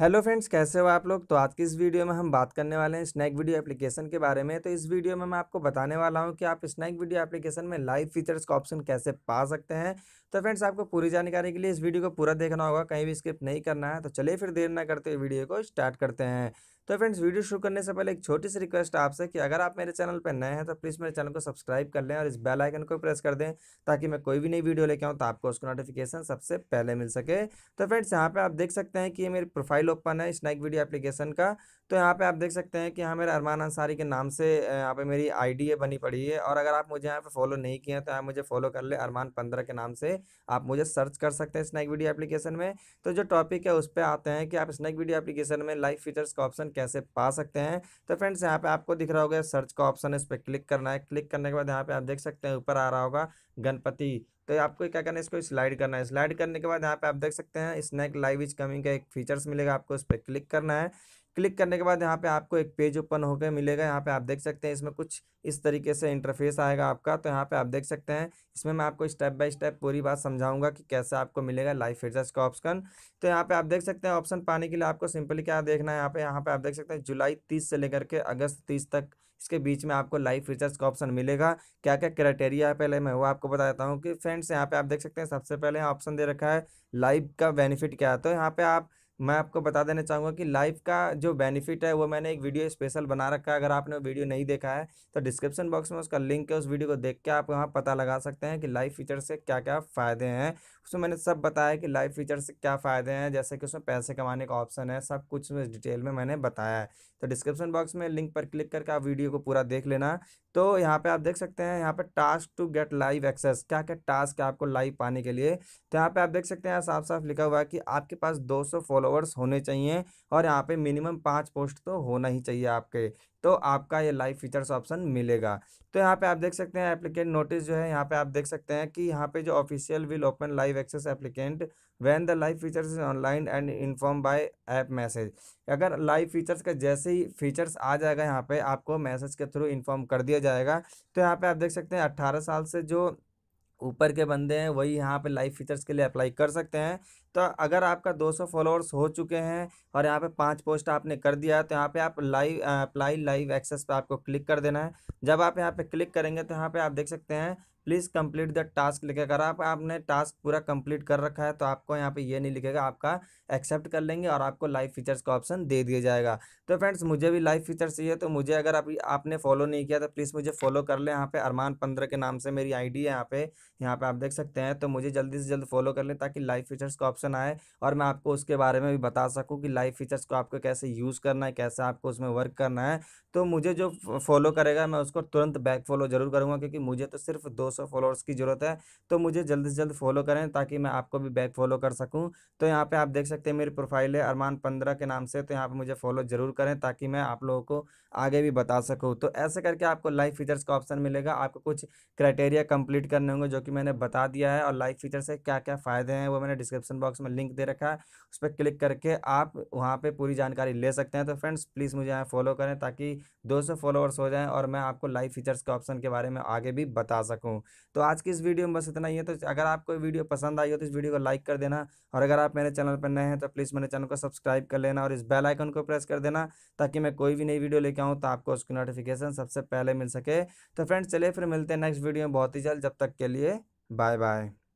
hello friends कैसे हो आप लोग तो आज की इस वीडियो में हम बात करने वाले हैं स्नैक वीडियो एप्लीकेशन के बारे में तो इस वीडियो में मैं आपको बताने वाला हूं कि आप स्नैक वीडियो एप्लीकेशन में लाइव फीचर्स का ऑप्शन कैसे पा सकते हैं तो फ्रेंड्स आपको पूरी जानकारी के लिए इस वीडियो को पूरा देखना होगा कहीं भी स्किप नहीं करना है तो चलिए फिर देर ना करते वीडियो को स्टार्ट करते हैं तो फ्रेंड्स वीडियो शुरू करने से पहले एक छोटी सी रिक्वेस्ट है आपसे कि अगर आप मेरे चैनल पर नए हैं तो प्लीज़ मेरे चैनल को सब्सक्राइब कर लें और इस बेल आइकन को प्रेस कर दें ताकि मैं कोई भी नई वीडियो लेके आऊँ तो आपको उसको नोटिफिकेशन सबसे पहले मिल सके तो फ्रेंड्स यहाँ पर आप देख सकते हैं कि ये मेरी प्रोफाइल ओपन है स्नैक वीडियो एप्लीकेशन का तो यहाँ पर आप देख सकते हैं कि यहाँ मेरे अरमान अंसारी के नाम से यहाँ पर मेरी आई बनी पड़ी है और अगर आप मुझे यहाँ पर फॉलो नहीं किए तो यहाँ मुझे फॉलो कर ले अरमान पंद्रह के नाम से आप मुझे सर्च कर सकते हैं स्नैक वीडियो एप्लीकेशन में तो जो टॉपिक है उस पर आते हैं कि आप स्नैक वीडियो एप्लीकेशन में लाइव फीचर्स का ऑप्शन कैसे पा सकते हैं तो फ्रेंड्स यहाँ पे आपको दिख रहा होगा सर्च का ऑप्शन है इस पर क्लिक करना है क्लिक करने के बाद यहाँ पे आप देख सकते हैं ऊपर आ रहा होगा गणपति तो आपको क्या करना है इसको स्लाइड करना है स्लाइड करने के बाद यहाँ पे आप देख सकते हैं स्नैक लाइव इज कमिंग का एक फीचर्स मिलेगा आपको इस पर क्लिक करना है क्लिक करने के बाद यहाँ पे आपको एक पेज ओपन होकर मिलेगा यहाँ पे आप देख सकते हैं इसमें कुछ इस तरीके से इंटरफेस आएगा आपका तो यहाँ पे आप देख सकते हैं इसमें मैं आपको स्टेप बाय स्टेप पूरी बात समझाऊंगा कि कैसे आपको मिलेगा लाइफ एडजस्ट का ऑप्शन तो यहाँ पे आप देख सकते हैं ऑप्शन पाने के लिए आपको सिंपली क्या देखना है यहाँ पे यहाँ पे आप देख सकते हैं जुलाई तीस से लेकर के अगस्त तीस तक इसके बीच में आपको लाइव फीचर्स का ऑप्शन मिलेगा क्या क्या क्राइटेरिया है पहले मैं वो आपको बता देता हूँ कि फ्रेंड्स यहाँ पे आप देख सकते हैं सबसे पहले ऑप्शन दे रखा है लाइव का बेनिफिट क्या है तो यहाँ पे आप मैं आपको बता देना चाहूँगा कि लाइफ का जो बेनिफिट है वो मैंने एक वीडियो स्पेशल बना रखा है अगर आपने वो वीडियो नहीं देखा है तो डिस्क्रिप्शन बॉक्स में उसका लिंक है उस वीडियो को देख के आप वहाँ पता लगा सकते हैं कि लाइफ फीचर से क्या क्या फ़ायदे हैं उसमें मैंने सब बताया कि लाइफ फीचर से क्या फ़ायदे हैं जैसे कि उसमें पैसे कमाने का ऑप्शन है सब कुछ डिटेल में मैंने बताया है तो डिस्क्रिप्शन बॉक्स में लिंक पर क्लिक करके आप वीडियो को पूरा देख लेना तो यहाँ पे आप देख सकते हैं यहाँ पे task to get live access क्या क्या टास्क है आपको लाइव पाने के लिए तो यहाँ पे आप देख सकते हैं साफ साफ लिखा हुआ है कि आपके पास 200 फॉलोअर्स होने चाहिए और यहाँ पे मिनिमम पाँच पोस्ट तो होना ही चाहिए आपके तो आपका ये लाइव फीचर्स ऑप्शन मिलेगा तो यहाँ पे आप देख सकते हैं एप्लीकेंट नोटिस जो है यहाँ पे आप देख सकते हैं कि यहाँ पे जो official will open live access applicant when the live features is online and inform by app message अगर लाइव फीचर्स का जैसे ही फीचर्स आ जाएगा यहाँ पे आपको मैसेज के थ्रू इन्फॉर्म कर दिया जाएगा तो यहाँ पर आप देख सकते हैं अट्ठारह साल से जो ऊपर के बंदे हैं वही यहाँ पे लाइव फीचर्स के लिए अप्लाई कर सकते हैं तो अगर आपका 200 फॉलोअर्स हो चुके हैं और यहाँ पे पांच पोस्ट आपने कर दिया तो यहाँ पे आप लाइव अप्लाई लाइव एक्सेस पे आपको क्लिक कर देना है जब आप यहाँ पे क्लिक करेंगे तो यहाँ पे आप देख सकते हैं प्लीज़ कंप्लीट द टास्क लिखेगा अगर आप आपने टास्क पूरा कंप्लीट कर रखा है तो आपको यहाँ पे ये नहीं लिखेगा आपका एक्सेप्ट कर लेंगे और आपको लाइव फीचर्स का ऑप्शन दे दिया जाएगा तो फ्रेंड्स मुझे भी लाइव फीचर्स चाहिए तो मुझे अगर आप, आपने फॉलो नहीं किया तो प्लीज़ मुझे फॉलो कर लें यहाँ पे अरमान पंद्रह के नाम से मेरी आई है यहाँ पे यहाँ पे आप देख सकते हैं तो मुझे जल्दी से जल्द फॉलो कर लें ताकि लाइव फीचर्स का ऑप्शन आए और मैं आपको उसके बारे में भी बता सकूँ कि लाइव फीचर्स को आपको कैसे यूज़ करना है कैसे आपको उसमें वर्क करना है तो मुझे जो फॉलो करेगा मैं उसको तुरंत बैक फॉलो जरूर करूँगा क्योंकि मुझे तो सिर्फ दो सौ फॉलोअर्स की ज़रूरत है तो मुझे जल्द से जल्द फॉलो करें ताकि मैं आपको भी बैक फॉलो कर सकूँ तो यहाँ पर आप देख सकते हैं मेरी प्रोफाइल है अरमान पंद्रह के नाम से तो यहाँ पर मुझे फॉलो ज़रूर करें ताकि मैं आप लोगों को आगे भी बता सकूँ तो ऐसे करके आपको लाइव फीचर्स का ऑप्शन मिलेगा आपको कुछ क्राइटेरिया कंप्लीट करने होंगे जो कि मैंने बता दिया है और लाइव फीचर से क्या क्या फ़ायदे हैं वो मैंने डिस्क्रिप्शन बॉक्स में लिंक दे रखा है उस पर क्लिक करके आप वहाँ पे पूरी जानकारी ले सकते हैं तो फ्रेंड्स प्लीज़ मुझे यहाँ फॉलो करें ताकि दो फॉलोअर्स हो जाएँ और मैं आपको लाइव फीचर्स के ऑप्शन के बारे में आगे भी बता सकूँ तो आज की इस वीडियो में बस इतना ही है तो अगर आपको वीडियो पसंद आई हो तो इस वीडियो को लाइक कर देना और अगर आप मेरे चैनल पर नए हैं तो प्लीज़ मेरे चैनल को सब्सक्राइब कर लेना और इस बेल आइकन को प्रेस कर देना ताकि मैं कोई भी नई वीडियो लेके आऊँ तो आपको उसकी नोटिफिकेशन सबसे पहले मिल सके तो फ्रेंड्स चलिए फिर मिलते हैं नेक्स्ट वीडियो में बहुत ही जल्द जब तक के लिए बाय बाय